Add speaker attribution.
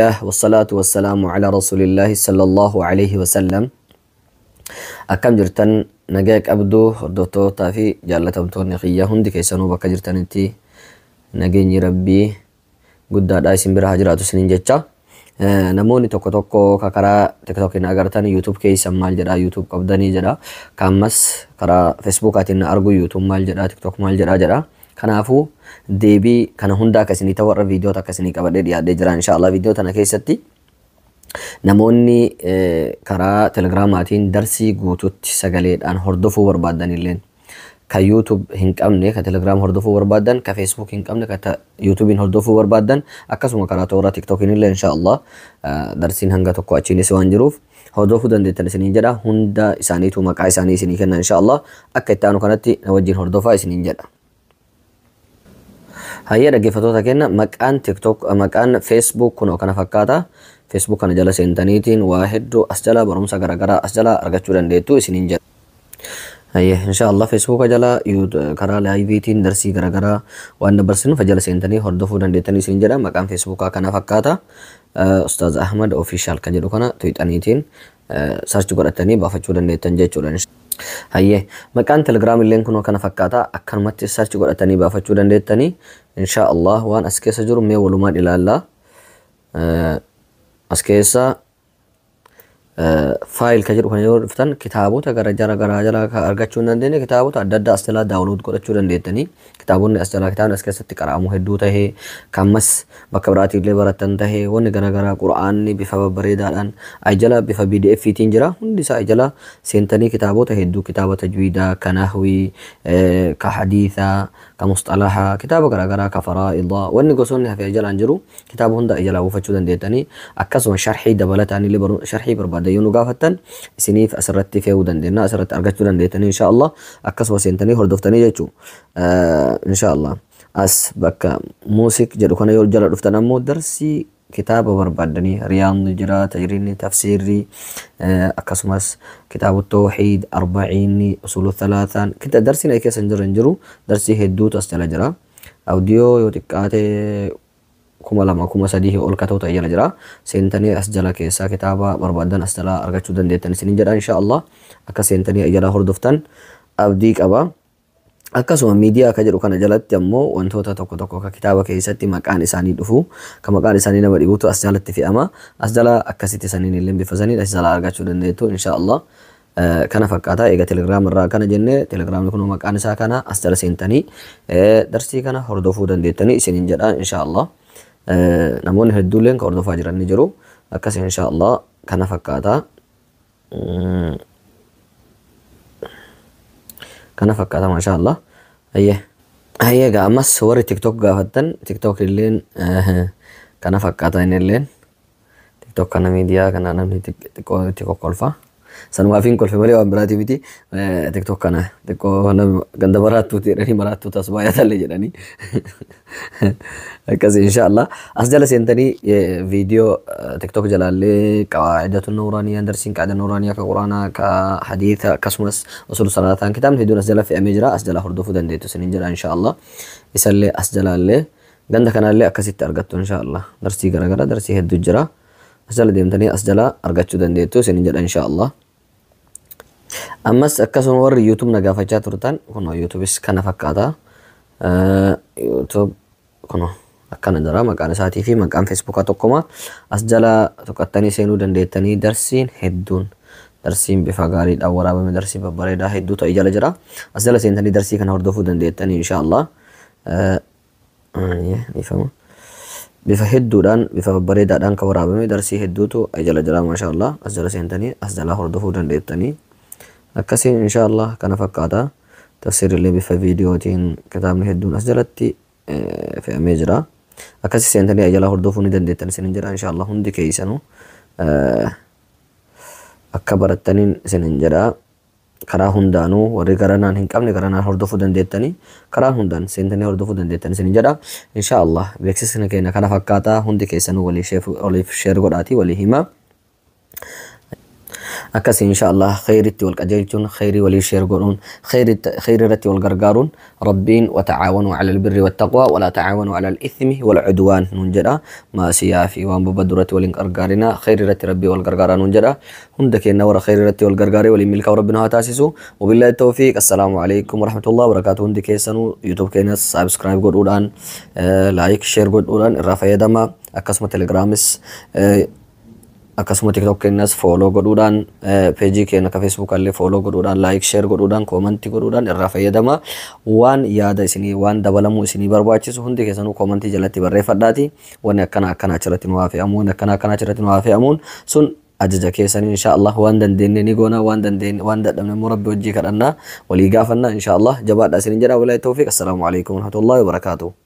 Speaker 1: الله والصلاة والسلام على رسول الله صلى الله عليه وسلم أكم جرتن نجاك أبدو دوتو تافي جالة أبدو نقيا هند كي سنو بك جرتن انتي نجيني ربي قد دا اسم برا حجرات سنين جتا اه نموني توكو توكو كاكرا تك توكي يوتوب كي سمال جرا يوتوب قبداني جرا كامس كرا فيسبوك اتنا أرجو يوتوب مال جرا تك مال جرا جرا kanaafuu deebii kana hunda akkasii ta'u warra viidiyoota akkasii qabadhee dhiyaadhee jira inshaallah viidiyoo tana keessatti namoonni karaa telegiraamaatiin darsii guututti sagaleedhaan hordofuu barbaadan illeen ka YouTube hin qabne ka Telegram hordofuu barbaadan ka Facebook hin qabne ka YouTube hordofuu barbaadan akkasuma karaa toora TikTok illee inshaallah darsiin hanga tokko achiinis waan jiruuf hordofuu dandeettan isiniin jedha hunda isaaniitu maqaa isaanii isinii kenna inshaallah akka ittaanu kanatti na wajjin hordofaa isiniin jedha. Hayya dhaggeeffattoota kenna maqaan TikTok maqaan Facebook kun kana fakkaata. Facebook kana jala seentaniitiin waa hedduu as jala barumsa garaagaraa as jala argachuu dandeettu isiniin jedha. Hayya inshaallah Facebooka jala karaa laayiviitiin darsii garaagaraa waan dabarsinu fajala seentanii hordofuu dandeettanii isiniin jedha maqaan Facebookaa kana fakkaata. Ustaaz Ahmad Official kan jedhu kana Twiitaniitiin sarchii godhatanii baafachuu dandeettan jechuudha. هيا مكان تلغرام اللينك نو كان فكاتا اكن متي سيرش غدتني بافچو دندتني ان شاء الله وان اسكي سجر مي ولومان الى الله اسكيسا faayil ka jedhu kana yoo dhuftan kitaabota garaagaraa garaagaraa argachuu hin dandeenye kitaabota adda addaa as jalaa daawulood godhachuu dandeettanii kitaabonni as jalaa kitaabni as keessatti qaraamu hedduu tahee kammas bakka biraati illee baratan tahee wanni garaagaraa quraanni bifa babbareedaadhaan ajjala bifa BDF'tiin jira hundi isaa ajjala seentanii kitaabota hedduu kitaaba tajwiidaa kan ahwii ka hadiithaa ka musxalahaa kitaaba garaagaraa ka faraa'idaa wanni gosoonni hafee ajjalaan jiru kitaaba hunda ajjalaa buufachuu dandeettanii akkasuma sharxii dabalataan illee sharxii barbaada مديون وقافتن سنيف أسرت فيه دندنا أسرت أرجعت دندتني إن شاء الله أكس وسنتني هردفتني جيتو آه إن شاء الله أس بك موسيق جدو كان يول جلد دفتنمو درسي kitaaba barbaadanii riyaadni jira tajriidni tafsiirri akkasumas kitaabu tawxiid arbaciinni usulu thalaataan darsiin ay keessa hin jiran jiru darsii hedduutu as jala jira awdiyoo yoo xiqqaate kuma lama kuma sadii ol ta'e jira jira seentanii as jala keessaa kitaaba barbaaddan as jalaa argachuu dandeettan isinin jedha insha Allah akka seentanii jala hordoftan abdii qaba. Akkasuma miidiyaa akka jedhu kana jalatti ammoo wantoota tokko tokko akka kitaaba keessatti maqaan isaanii dhufu kan maqaan isaanii nama dhibutu as jalatti fe'ama as jala akkasitti saniin illee bifasanii as jala argachuu dandeettu insha Allah. kana fakkaata egaa telegraam irraa kana jenne telegiraamni kun maqaan isaa kana as jala seentanii darsii kana hordofuu dandeettanii isiniin jedha insha namoonni hedduulleen ka hordofaa jiran ni jiru. Akkas inshaAllah kana fakkaata. Kana fakkaata mashaAllah. Ayyee. Ayyee gaa ammas warri tiktok gaafattan tiktok illeen kana fakkaata inni illeen. Tiktok kana miidiyaa kana namni tiktok kolfaa. sanwaafiin kolfe malee waan biraatii miti tiktok kana xiqqoo ganda baraattuuti jedhanii baraattuutas baay'atalle jedhanii akkas inshaallah as jala seentanii viidiyoo tiktok jalaallee qawaacidatu nuuraanii andarsiin qaada nuuraanii akka quraanaa akka hadiisa akkasumas usul salaataan kitaabni hedduun as jala fe'amee jira as jala hordofuu dandeettu isiniin jedha inshaallah isallee as jalaallee ganda kanallee akkasitti argattu inshaallah darsii garagara darsii hedduu jira as jala deemtanii as jala argachuu dandeettu isiniin jedha inshaallah Ammas akkasuma warri YouTube na gaafachaa turtan kunoo YouTubeis kana fakkaata. YouTube kunoo akkana jira maqaan isaatii fi maqaan Facebookaa tokkuma as jala tuqattanii seenuu dandeettanii darsiin hedduun darsiin bifa gaariidhaan waraabame darsii babbareedaa hedduutu ijala jira as jala seentanii darsii kana hordofuu dandeettanii inshaallah bifa hedduudhaan bifa babbareedaadhaan kan waraabame darsii hedduutu ijala jira maashaallah as jala seentanii as jala hordofuu dandeettanii akkasiin inshaa allah kana fakkaata tafsiirrillee bifa viidiyootiin kitaabni hedduun as jalatti fe'amee jira akkasi seentanii ajalaa hordofuu ni dandeettan isin jedha inshaa allah hundi keeysanu akka barattaniin isin hin jedha karaa hundaanuu warri garanaan hin qabne garanaan hordofuu dandeettanii karaa hundaan seentanii hordofuu dandeettan isin jedha inshaa allah beeksisni keenya kana fakkaataa hundi keessanuu waliif sheer godhaatii walii himaa أكاس إن شاء الله خيرتي والكجيتون خيري ولي شيرقرون خير خيرتي والقرقارون ربين وتعاونوا على البر والتقوى ولا تعاونوا على الإثم والعدوان ننجرا ما سيافي وان ببدرة ببدرتي والقرقارنا خيرتي ربي والقرقارا ننجرا هندك النور خيرتي والقرقاري ولي ملك ربنا تاسسوا وبالله التوفيق السلام عليكم ورحمة الله وبركاته هندك يسنو يوتيوب كينس سبسكرايب قرقران آه، لايك شير قرقران الرافع يدما أكاسما تليجرامس آه، akkasuma tiktokkiinas fooloo godhuudhaan eh, peejii keenya akka feesbuukaallee fooloo godhuudhaan laayik sheer godhuudhaan koomantii godhuudhaan irraa fayyadama waan yaada isinii waan dabalamuu isinii barbaachisu hundi keessanuu koomantii jalatti barreeffadhaati wanni akkanaa akkanaa achirratti nu waafi'amu wanni akkanaa akkanaa achirratti nu waafi'amuun sun ajaja keessanii inshaallah waan dandeenye ni goona waan dandeenye waan dadhabne immoo rabbi hojii kadhannaa walii gaafannaa inshaallah jabaadha isin jedha walaayittuu fi assalaamu alaikum warahmatullahi wabarakaatuhu.